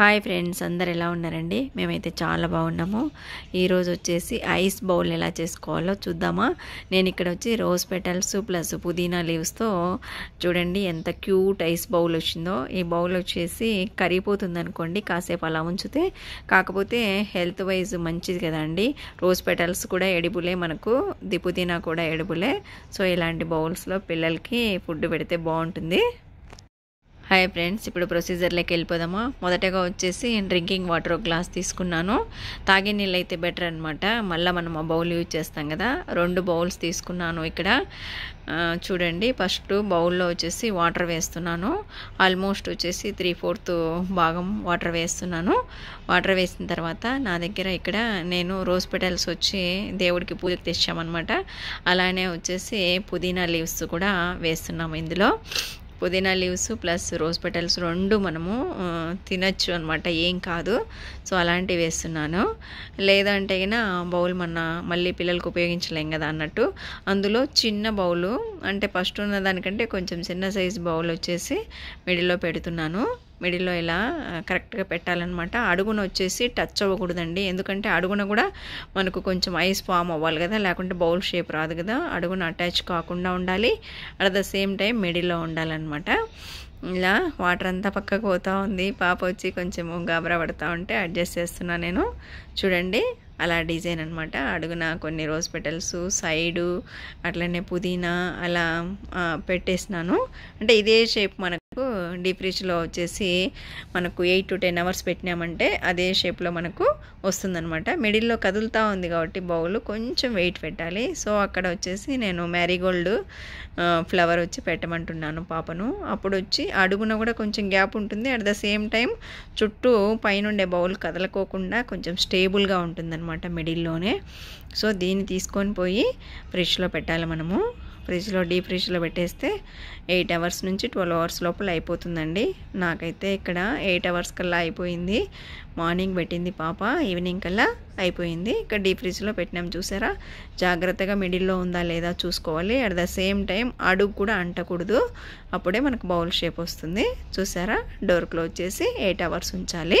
hi friends అందరు ఎలా ఉన్నారండి మేమైతే చాలా బాగున్నాము ఈరోజు వచ్చేసి ఐస్ బౌల్ ఎలా చేసుకోవాలో చూద్దామా నేను ఇక్కడ వచ్చి రోజ్ పెటల్స్ ప్లస్ పుదీనా లీవ్స్తో చూడండి ఎంత క్యూట్ ఐస్ బౌల్ వచ్చిందో ఈ బౌల్ వచ్చేసి కరిగిపోతుంది అనుకోండి కాసేపు అలా ఉంచితే కాకపోతే హెల్త్ వైజ్ మంచిది కదండి రోజ్ పెటల్స్ కూడా ఎడిబులే మనకు ది పుదీనా కూడా ఎడిబులే సో ఇలాంటి బౌల్స్లో పిల్లలకి ఫుడ్ పెడితే బాగుంటుంది హాయ్ ఫ్రెండ్స్ ఇప్పుడు ప్రొసీజర్లోకి వెళ్ళిపోదామా మొదటగా వచ్చేసి డ్రింకింగ్ వాటర్ ఒక గ్లాస్ తీసుకున్నాను తాగే నీళ్ళు అయితే బెటర్ అనమాట మళ్ళీ మనం ఆ బౌల్ యూజ్ చేస్తాం కదా రెండు బౌల్స్ తీసుకున్నాను ఇక్కడ చూడండి ఫస్ట్ బౌల్లో వచ్చేసి వాటర్ వేస్తున్నాను ఆల్మోస్ట్ వచ్చేసి త్రీ ఫోర్త్ భాగం వాటర్ వేస్తున్నాను వాటర్ వేసిన తర్వాత నా దగ్గర ఇక్కడ నేను రోజ్ పెటల్స్ వచ్చి దేవుడికి పూజకు తెచ్చామన్నమాట అలానే వచ్చేసి పుదీనా లీవ్స్ కూడా వేస్తున్నాము ఇందులో పుదీనా లీవ్స్ ప్లస్ రోజ్ పెటల్స్ రెండు మనము తినచ్చు అనమాట ఏం కాదు సో అలాంటివి వేస్తున్నాను లేదంటే అయినా బౌల్ మన మళ్ళీ పిల్లలకు ఉపయోగించలేం కదా అన్నట్టు అందులో చిన్న బౌలు అంటే ఫస్ట్ ఉన్న దానికంటే కొంచెం చిన్న సైజ్ బౌల్ వచ్చేసి మిడిల్లో పెడుతున్నాను మిడిల్లో ఇలా కరెక్ట్గా పెట్టాలన్నమాట అడుగున వచ్చేసి టచ్ అవ్వకూడదండి ఎందుకంటే అడుగున కూడా మనకు కొంచెం ఐస్ ఫామ్ అవ్వాలి కదా లేకుంటే బౌల్ షేప్ రాదు కదా అడుగున అటాచ్ కాకుండా ఉండాలి అట్ ద సేమ్ టైం మిడిల్లో ఉండాలన్నమాట ఇలా వాటర్ అంతా పక్కకు పోతూ ఉంది పాప వచ్చి కొంచెం గాబరా పడుతూ ఉంటే అడ్జస్ట్ చేస్తున్నా నేను చూడండి అలా డిజైన్ అనమాట అడుగున కొన్ని రోజ్ పెటల్స్ సైడు అట్లనే పుదీనా అలా పెట్టేసినాను అంటే ఇదే షేప్ మనకు మనకు డీప్ ఫ్రిడ్జ్లో వచ్చేసి మనకు ఎయిట్ టు టెన్ అవర్స్ పెట్టినామంటే అదే షేప్లో మనకు వస్తుందనమాట మిడిల్లో కదులుతూ ఉంది కాబట్టి బౌల్ కొంచెం వెయిట్ పెట్టాలి సో అక్కడ వచ్చేసి నేను మ్యారీగోల్డ్ ఫ్లవర్ వచ్చి పెట్టమంటున్నాను పాపను అప్పుడు వచ్చి అడుగున కూడా కొంచెం గ్యాప్ ఉంటుంది అట్ ద సేమ్ టైం చుట్టూ పైనుండే బౌల్ కదలకోకుండా కొంచెం స్టేబుల్గా ఉంటుందన్నమాట మిడిల్లోనే సో దీన్ని తీసుకొని పోయి ఫ్రిడ్జ్లో పెట్టాలి మనము ఫ్రిడ్జ్లో డీప్ ఫ్రిడ్జ్లో పెట్టేస్తే ఎయిట్ అవర్స్ నుంచి ట్వెల్వ్ అవర్స్ లోపల అయిపోతుందండి నాకైతే ఇక్కడ ఎయిట్ అవర్స్ కల్లా అయిపోయింది మార్నింగ్ పెట్టింది పాప ఈవినింగ్ కల్లా అయిపోయింది ఇక్కడ డీప్ ఫ్రిడ్జ్లో పెట్టినాం చూసారా జాగ్రత్తగా మిడిల్లో ఉందా లేదా చూసుకోవాలి అట్ ద సేమ్ టైం అడుగు కూడా అంటకూడదు అప్పుడే మనకు బౌల్ షేప్ వస్తుంది చూసారా డోర్ క్లోజ్ చేసి ఎయిట్ అవర్స్ ఉంచాలి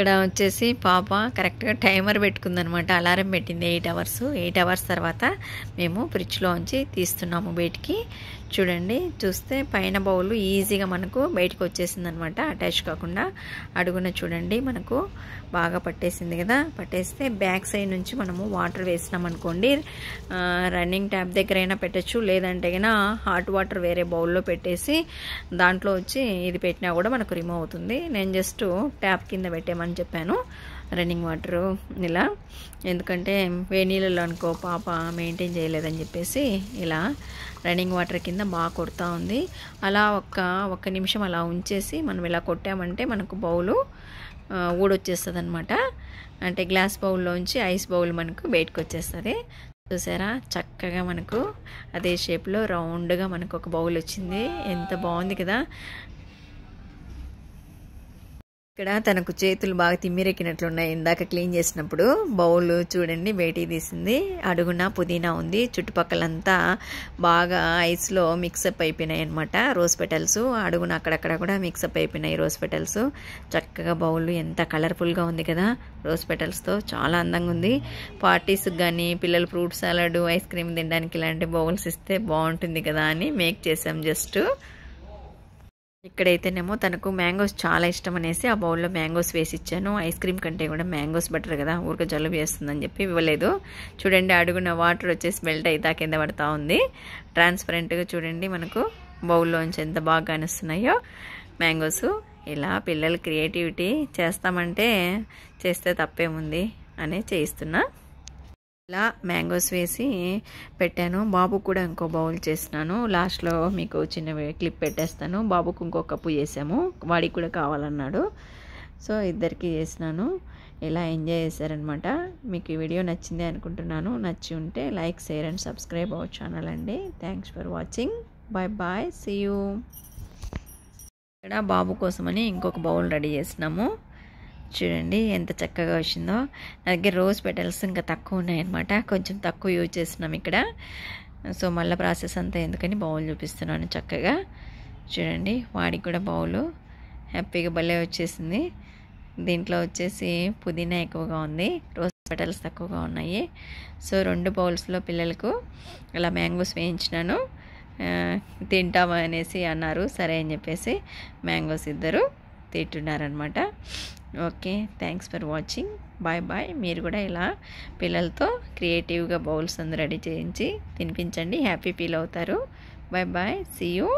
ఇక్కడ వచ్చేసి పాప కరెక్ట్గా టైమర్ పెట్టుకుందనమాట అలారం పెట్టింది ఎయిట్ అవర్స్ ఎయిట్ అవర్స్ తర్వాత మేము ఫ్రిడ్జ్లో ఉంచి తీస్తున్నాము బయటికి చూడండి చూస్తే పైన బౌలు ఈజీగా మనకు బయటకు వచ్చేసిందనమాట అటాచ్ కాకుండా అడుగున చూడండి మనకు బాగా పట్టేసింది కదా పట్టేస్తే బ్యాక్ సైడ్ నుంచి మనము వాటర్ వేసినాం అనుకోండి రన్నింగ్ ట్యాప్ అయినా పెట్టచ్చు లేదంటే కన్నా హాట్ వాటర్ వేరే బౌల్లో పెట్టేసి దాంట్లో వచ్చి ఇది పెట్టినా కూడా మనకు రిమూవ్ అవుతుంది నేను జస్ట్ ట్యాప్ కింద పెట్టేమని అని చెప్పాను రన్నింగ్ వాటర్ ఇలా ఎందుకంటే వేడి నీళ్ళలో అనుకో పాప మెయింటైన్ చేయలేదని చెప్పేసి ఇలా రన్నింగ్ వాటర్ కింద బాగా కొడుతూ ఉంది అలా ఒక్క ఒక్క నిమిషం అలా ఉంచేసి మనం ఇలా కొట్టామంటే మనకు బౌలు ఊడొచ్చేస్తుంది అనమాట అంటే గ్లాస్ బౌల్లోంచి ఐస్ బౌల్ మనకు బయటకు వచ్చేస్తుంది చూసారా చక్కగా మనకు అదే షేప్లో రౌండ్గా మనకు ఒక బౌల్ వచ్చింది ఎంత బాగుంది కదా ఇక్కడ తనకు చేతులు బాగా తిమ్మిరెక్కినట్లున్నాయి ఇందాక క్లీన్ చేసినప్పుడు బౌల్ చూడండి బయటికి తీసింది అడుగున పుదీనా ఉంది చుట్టుపక్కలంతా బాగా ఐస్లో మిక్సప్ అయిపోయినాయి అనమాట రోజ్ పెటల్స్ అడుగున అక్కడక్కడ కూడా మిక్సప్ అయిపోయినాయి రోజ్ పెటల్స్ చక్కగా బౌల్ ఎంత కలర్ఫుల్గా ఉంది కదా రోజ్ పెటల్స్తో చాలా అందంగా ఉంది పార్టీస్కి కానీ పిల్లలు ఫ్రూట్ సాలడ్ ఐస్ క్రీమ్ తినడానికి ఇలాంటి బౌల్స్ ఇస్తే బాగుంటుంది కదా అని మేక్ చేసాం జస్ట్ ఇక్కడైతేనేమో తనకు మ్యాంగోస్ చాలా ఇష్టం అనేసి ఆ బౌల్లో మ్యాంగోస్ వేసి ఇచ్చాను ఐస్ క్రీమ్ కంటే కూడా మ్యాంగోస్ బెటర్ కదా ఊరికే జలుబు చేస్తుందని చెప్పి ఇవ్వలేదు చూడండి అడుగున వాటర్ వచ్చేసి మెల్ట్ అయితే కింద పడతా ఉంది ట్రాన్స్పరెంట్గా చూడండి మనకు బౌల్లో నుంచి ఎంత బాగా కానిస్తున్నాయో మ్యాంగోస్ ఇలా పిల్లలు క్రియేటివిటీ చేస్తామంటే చేస్తే తప్పేముంది అనే చేయిస్తున్నా ఇలా మ్యాంగోస్ వేసి పెట్టాను బాబు కూడా ఇంకో బౌల్ చేసినాను లాస్ట్లో మీకు చిన్న క్లిప్ పెట్టేస్తాను బాబుకు ఇంకో కప్పు చేసాము వాడికి కూడా కావాలన్నాడు సో ఇద్దరికి చేసినాను ఇలా ఎంజాయ్ చేశారనమాట మీకు ఈ వీడియో నచ్చింది అనుకుంటున్నాను నచ్చి ఉంటే like share and subscribe our channel అండి thanks for watching bye bye see you ఇక్కడ బాబు కోసమని ఇంకొక బౌల్ రెడీ చేసినాము చూడండి ఎంత చక్కగా వచ్చిందో నా దగ్గర రోజ్ పెటల్స్ ఇంకా తక్కువ ఉన్నాయన్నమాట కొంచెం తక్కువ యూజ్ చేస్తున్నాం ఇక్కడ సో మళ్ళీ ప్రాసెస్ అంతా ఎందుకని బౌల్ చూపిస్తున్నాను చక్కగా చూడండి వాడికి కూడా బౌలు హ్యాపీగా భలే వచ్చేసింది దీంట్లో వచ్చేసి పుదీనా ఎక్కువగా ఉంది రోజ్ పెటల్స్ తక్కువగా ఉన్నాయి సో రెండు బౌల్స్లో పిల్లలకు అలా మ్యాంగోస్ వేయించినాను తింటామనేసి అన్నారు సరే అని చెప్పేసి మ్యాంగోస్ ఇద్దరు తింటున్నారనమాట okay thanks for watching bye bye మీరు కూడా ఇలా పిల్లలతో క్రియేటివ్గా బౌల్స్ అందరు రెడీ చేయించి తినిపించండి హ్యాపీ ఫీల్ అవుతారు బాయ్ బాయ్ సీ యూ